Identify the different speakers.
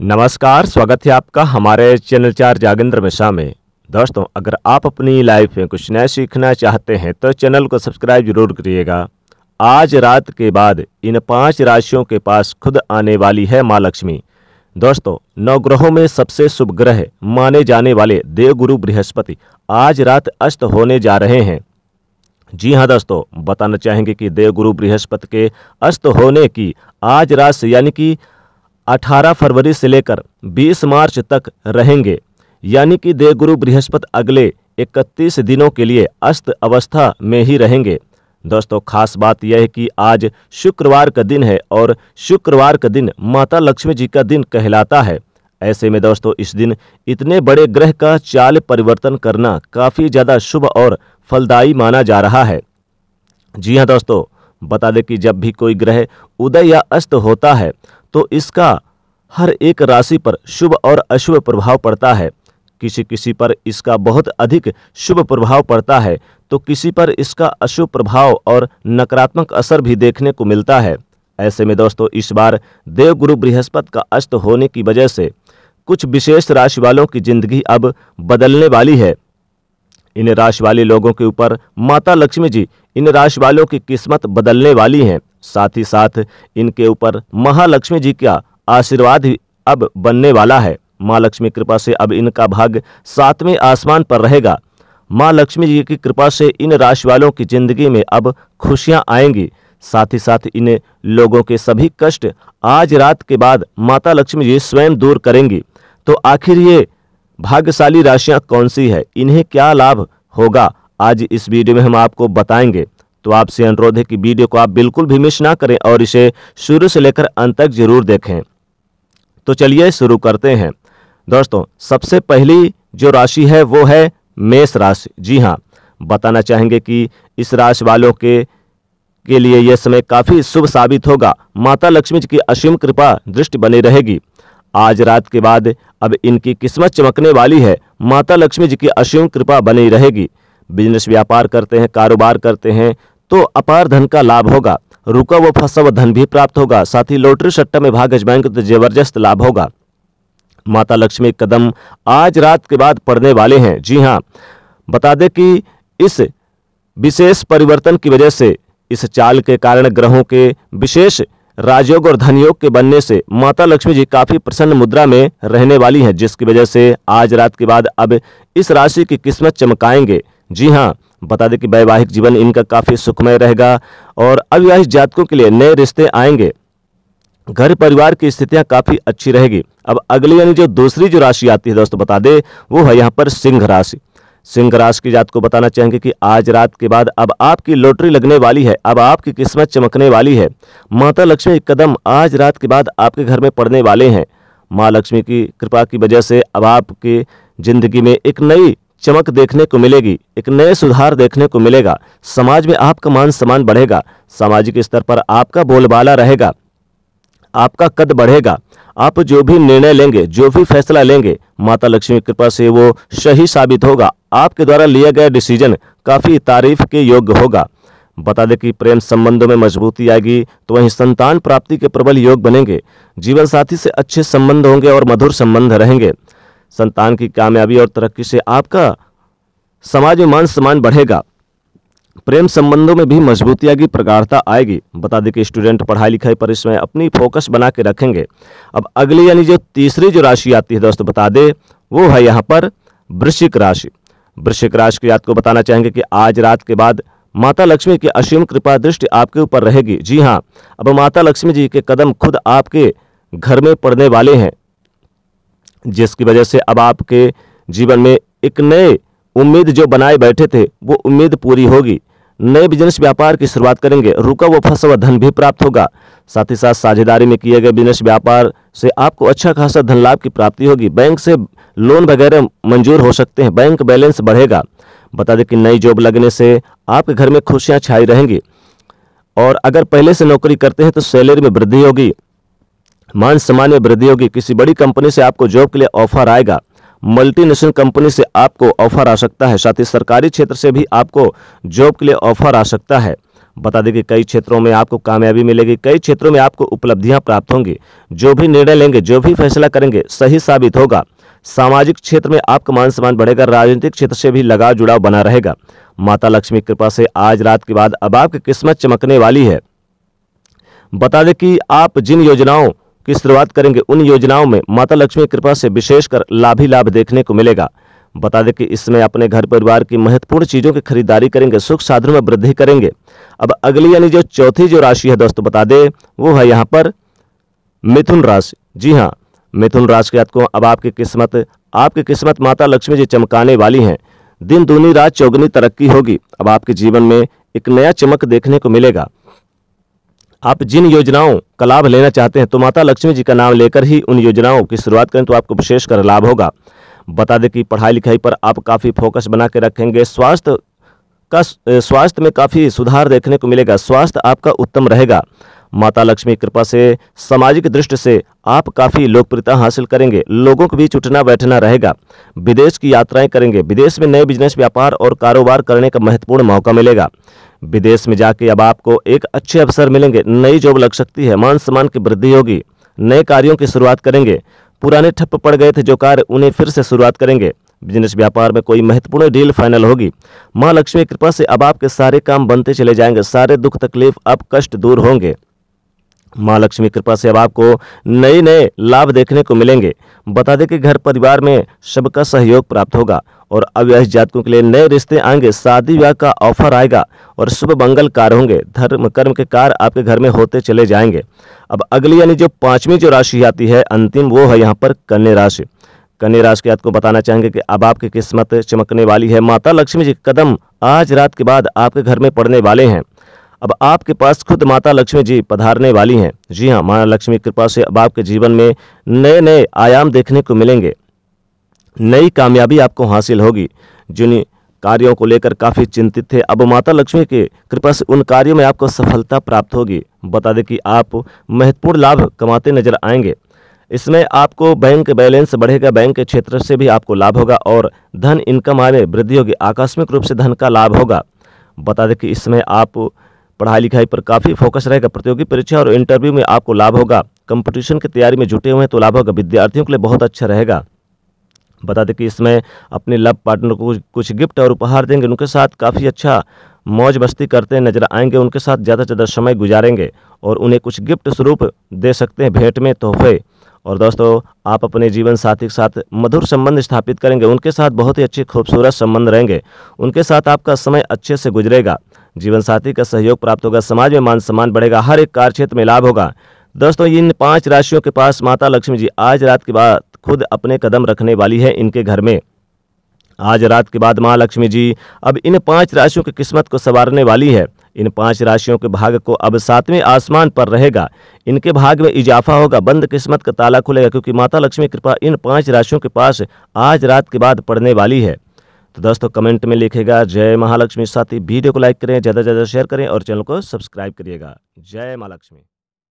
Speaker 1: नमस्कार स्वागत है आपका हमारे चैनल चार जागेंद्र मिश्रा में दोस्तों अगर आप अपनी लाइफ में कुछ नया सीखना चाहते हैं तो चैनल को सब्सक्राइब जरूर करिएगा आज रात के बाद इन पांच राशियों के पास खुद आने वाली है माँ लक्ष्मी दोस्तों नवग्रहों में सबसे शुभ ग्रह माने जाने वाले देवगुरु बृहस्पति आज रात अस्त होने जा रहे हैं जी हाँ दोस्तों बताना चाहेंगे कि देवगुरु बृहस्पति के अस्त होने की आज रात यानी कि 18 फरवरी से लेकर 20 मार्च तक रहेंगे यानी कि देवगुरु बृहस्पति अगले 31 दिनों के लिए अस्त अवस्था में ही रहेंगे दोस्तों खास बात यह है कि आज शुक्रवार का दिन है और शुक्रवार का दिन माता लक्ष्मी जी का दिन कहलाता है ऐसे में दोस्तों इस दिन इतने बड़े ग्रह का चाल परिवर्तन करना काफ़ी ज़्यादा शुभ और फलदायी माना जा रहा है जी हाँ दोस्तों बता दें कि जब भी कोई ग्रह उदय या अस्त होता है तो इसका हर एक राशि पर शुभ और अशुभ प्रभाव पड़ता है किसी किसी पर इसका बहुत अधिक शुभ प्रभाव पड़ता है तो किसी पर इसका अशुभ प्रभाव और नकारात्मक असर भी देखने को मिलता है ऐसे में दोस्तों इस बार देवगुरु बृहस्पति का अस्त होने की वजह से कुछ विशेष राशि वालों की जिंदगी अब बदलने वाली है इन राशि वाले लोगों के ऊपर माता लक्ष्मी जी इन राशि वालों की किस्मत बदलने वाली हैं साथ ही साथ इनके ऊपर महालक्ष्मी जी का आशीर्वाद अब बनने वाला है माँ लक्ष्मी कृपा से अब इनका भाग सातवें आसमान पर रहेगा माँ लक्ष्मी जी की कृपा से इन राशि वालों की जिंदगी में अब खुशियाँ आएंगी साथ ही साथ इन लोगों के सभी कष्ट आज रात के बाद माता लक्ष्मी जी स्वयं दूर करेंगी तो आखिर ये भाग्यशाली राशियाँ कौन सी है इन्हें क्या लाभ होगा आज इस वीडियो में हम आपको बताएंगे तो आपसे अनुरोध है कि वीडियो को आप बिल्कुल भी मिस ना करें और इसे शुरू से लेकर अंत तक जरूर देखें तो चलिए शुरू करते हैं दोस्तों सबसे पहली जो राशि है वो है मेष राशि जी हाँ बताना चाहेंगे कि इस राशि वालों के के लिए यह समय काफ़ी शुभ साबित होगा माता लक्ष्मी जी की असीम कृपा दृष्टि बनी रहेगी आज रात के बाद अब इनकी किस्मत चमकने वाली है माता लक्ष्मी जी की असीम कृपा बनी रहेगी बिजनेस व्यापार करते हैं कारोबार करते हैं तो अपार धन का लाभ होगा रुका व फंसा व धन भी प्राप्त होगा साथ ही लॉटरी सट्टा में भाग बैंक तो जबरदस्त लाभ होगा माता लक्ष्मी कदम आज रात के बाद पड़ने वाले हैं जी हाँ बता दें कि इस विशेष परिवर्तन की वजह से इस चाल के कारण ग्रहों के विशेष राजयोग और धनयोग के बनने से माता लक्ष्मी जी काफी प्रसन्न मुद्रा में रहने वाली हैं जिसकी वजह से आज रात के बाद अब इस राशि की किस्मत चमकाएंगे जी हाँ बता दें कि वैवाहिक जीवन इनका काफी सुखमय रहेगा और अविवाहित जातकों के लिए नए रिश्ते आएंगे घर परिवार की स्थितियां काफी अच्छी रहेगी अब अगली यानी जो दूसरी जो राशि आती है दोस्तों बता दें वो है यहाँ पर सिंह राशि सिंह राशि की जात को बताना चाहेंगे कि आज रात के बाद अब आपकी लॉटरी लगने वाली है अब आपकी किस्मत चमकने वाली है माता लक्ष्मी एक कदम आज रात के बाद आपके घर में पड़ने वाले हैं माँ लक्ष्मी की कृपा की वजह से अब आपकी जिंदगी में एक नई चमक देखने को मिलेगी एक नए सुधार देखने को मिलेगा समाज में आपका मान सम्मान बढ़ेगा सामाजिक स्तर पर आपका बोलबाला रहेगा आपका कद बढ़ेगा आप जो भी निर्णय लेंगे जो भी फैसला लेंगे माता लक्ष्मी कृपा से वो सही साबित होगा आपके द्वारा लिया गया डिसीजन काफ़ी तारीफ के योग्य होगा बता दें कि प्रेम संबंधों में मजबूती आएगी तो वहीं संतान प्राप्ति के प्रबल योग बनेंगे जीवन साथी से अच्छे संबंध होंगे और मधुर संबंध रहेंगे संतान की कामयाबी और तरक्की से आपका समाज में मान सम्मान बढ़ेगा प्रेम संबंधों में भी मजबूतियाँ की प्रगाढ़ता आएगी बता दें कि स्टूडेंट पढ़ाई लिखाई पर इसमें अपनी फोकस बना के रखेंगे अब अगली यानी जो तीसरी जो राशि आती है दोस्तों बता दें वो है यहाँ पर वृश्चिक राशि वृश्चिक राशि की याद को बताना चाहेंगे कि आज रात के बाद माता लक्ष्मी की असीम कृपा दृष्टि आपके ऊपर रहेगी जी हाँ अब माता लक्ष्मी जी के कदम खुद आपके घर में पड़ने वाले हैं जिसकी वजह से अब आपके जीवन में एक नए उम्मीद जो बनाए बैठे थे वो उम्मीद पूरी होगी नए बिजनेस व्यापार की शुरुआत करेंगे रुका व फंसा हुआ धन भी प्राप्त होगा साथ ही साथ साझेदारी में किए गए बिजनेस व्यापार से आपको अच्छा खासा धन लाभ की प्राप्ति होगी बैंक से लोन वगैरह मंजूर हो सकते हैं बैंक बैलेंस बढ़ेगा बता दें कि नई जॉब लगने से आपके घर में खुशियाँ छाई रहेंगी और अगर पहले से नौकरी करते हैं तो सैलरी में वृद्धि होगी मान सम्मान में वृद्धि होगी किसी बड़ी कंपनी से आपको जॉब के लिए ऑफर आएगा मल्टीनेशनल कंपनी से आपको ऑफर आ सकता है साथ ही सरकारी क्षेत्र से भी आपको जॉब के लिए ऑफर आ सकता है बता दें कि कई क्षेत्रों में आपको कामयाबी मिलेगी कई क्षेत्रों में आपको उपलब्धियां प्राप्त होंगी जो भी निर्णय लेंगे जो भी फैसला करेंगे सही साबित होगा सामाजिक क्षेत्र में आपका मान सम्मान बढ़ेगा राजनीतिक क्षेत्र से भी लगाव जुड़ाव बना रहेगा माता लक्ष्मी कृपा से आज रात के बाद अब आपकी किस्मत चमकने वाली है बता दें कि आप जिन योजनाओं की शुरुआत करेंगे उन योजनाओं में माता लक्ष्मी कृपा से विशेषकर लाभ ही लाभ देखने को मिलेगा बता दें कि इसमें अपने घर परिवार की महत्वपूर्ण चीज़ों की खरीदारी करेंगे सुख साधनों में वृद्धि करेंगे अब अगली यानी जो चौथी जो राशि है दोस्तों बता दें वो है यहाँ पर मिथुन राशि जी हाँ मिथुन राशि के आपको अब आपकी किस्मत आपकी किस्मत माता लक्ष्मी जी चमकाने वाली हैं दिन दूनी रात चौगनी तरक्की होगी अब आपके जीवन में एक नया चमक देखने को मिलेगा आप जिन योजनाओं का लाभ लेना चाहते हैं तो माता लक्ष्मी जी का नाम लेकर ही उन योजनाओं की शुरुआत करें तो आपको विशेषकर लाभ होगा बता दें कि पढ़ाई लिखाई पर आप काफ़ी फोकस बना के रखेंगे स्वास्थ्य का स्वास्थ्य में काफ़ी सुधार देखने को मिलेगा स्वास्थ्य आपका उत्तम रहेगा माता लक्ष्मी कृपा से सामाजिक दृष्टि से आप काफ़ी लोकप्रियता हासिल करेंगे लोगों के बीच उठना बैठना रहेगा विदेश की यात्राएं करेंगे विदेश में नए बिजनेस व्यापार और कारोबार करने का महत्वपूर्ण मौका मिलेगा विदेश में जाके अब आपको एक अच्छे अवसर मिलेंगे नई जॉब लग सकती है मान सम्मान की वृद्धि होगी नए कार्यों की शुरुआत करेंगे पुराने ठप्प पड़ गए थे जो कार्य उन्हें फिर से शुरुआत करेंगे बिजनेस व्यापार में कोई महत्वपूर्ण डील फाइनल होगी मां लक्ष्मी कृपा से अब आपके सारे काम बनते चले जाएंगे सारे दुख तकलीफ अब कष्ट दूर होंगे माँ लक्ष्मी कृपा से अब आपको नए नए लाभ देखने को मिलेंगे बता दें कि घर परिवार में सबका सहयोग प्राप्त होगा और अव्याहित जातकों के लिए नए रिश्ते आएंगे शादी विवाह का ऑफर आएगा और शुभ मंगल कार्य होंगे धर्म कर्म के कार्य आपके घर में होते चले जाएंगे अब अगली यानी जो पांचवी जो राशि आती है अंतिम वो है यहाँ पर कन्या राशि कन्या राशि के आपको बताना चाहेंगे कि अब आपकी किस्मत चमकने वाली है माता लक्ष्मी जी कदम आज रात के बाद आपके घर में पड़ने वाले हैं अब आपके पास खुद माता लक्ष्मी जी पधारने वाली हैं जी हाँ माँ लक्ष्मी कृपा से अब आपके जीवन में नए नए आयाम देखने को मिलेंगे नई कामयाबी आपको हासिल होगी जिन कार्यों को लेकर काफ़ी चिंतित थे अब माता लक्ष्मी के कृपा से उन कार्यों में आपको सफलता प्राप्त होगी बता दें कि आप महत्वपूर्ण लाभ कमाते नजर आएंगे इसमें आपको बैंक बैलेंस बढ़ेगा बैंक के क्षेत्र से भी आपको लाभ होगा और धन इनकम आने वृद्धि होगी आकस्मिक रूप से धन का लाभ होगा बता दें कि इसमें आप पढ़ाई लिखाई पर काफ़ी फोकस रहेगा प्रतियोगी परीक्षा और इंटरव्यू में आपको लाभ होगा कंपटीशन की तैयारी में जुटे हुए हैं तो लाभ होगा विद्यार्थियों के लिए बहुत अच्छा रहेगा बता दें कि इसमें अपने लव पार्टनर को कुछ गिफ्ट और उपहार देंगे उनके साथ काफ़ी अच्छा मौज बस्ती करते नजर आएंगे उनके साथ ज़्यादा से ज़्यादा समय गुजारेंगे और उन्हें कुछ गिफ्ट स्वरूप दे सकते हैं भेंट में तोहफे और दोस्तों आप अपने जीवन साथी के साथ मधुर संबंध स्थापित करेंगे उनके साथ बहुत ही अच्छे खूबसूरत संबंध रहेंगे उनके साथ आपका समय अच्छे से गुजरेगा जीवन साथी का सहयोग प्राप्त होगा समाज में मान सम्मान बढ़ेगा हर एक कार्य क्षेत्र में लाभ होगा दोस्तों इन पांच राशियों के पास माता लक्ष्मी जी आज रात के बाद खुद अपने कदम रखने वाली है इनके घर में आज रात के बाद माँ लक्ष्मी जी अब इन पांच राशियों की किस्मत को संवारने वाली है इन पांच राशियों के भाग को अब सातवें आसमान पर रहेगा इनके भाग में इजाफा होगा बंद किस्मत का ताला खुलेगा क्योंकि माता लक्ष्मी कृपा इन पांच राशियों के पास आज रात के बाद पड़ने वाली है तो दोस्तों कमेंट में लिखेगा जय महालक्ष्मी साथ ही वीडियो को लाइक करें ज़्यादा से ज़्यादा शेयर करें और चैनल को सब्सक्राइब करिएगा जय महालक्ष्मी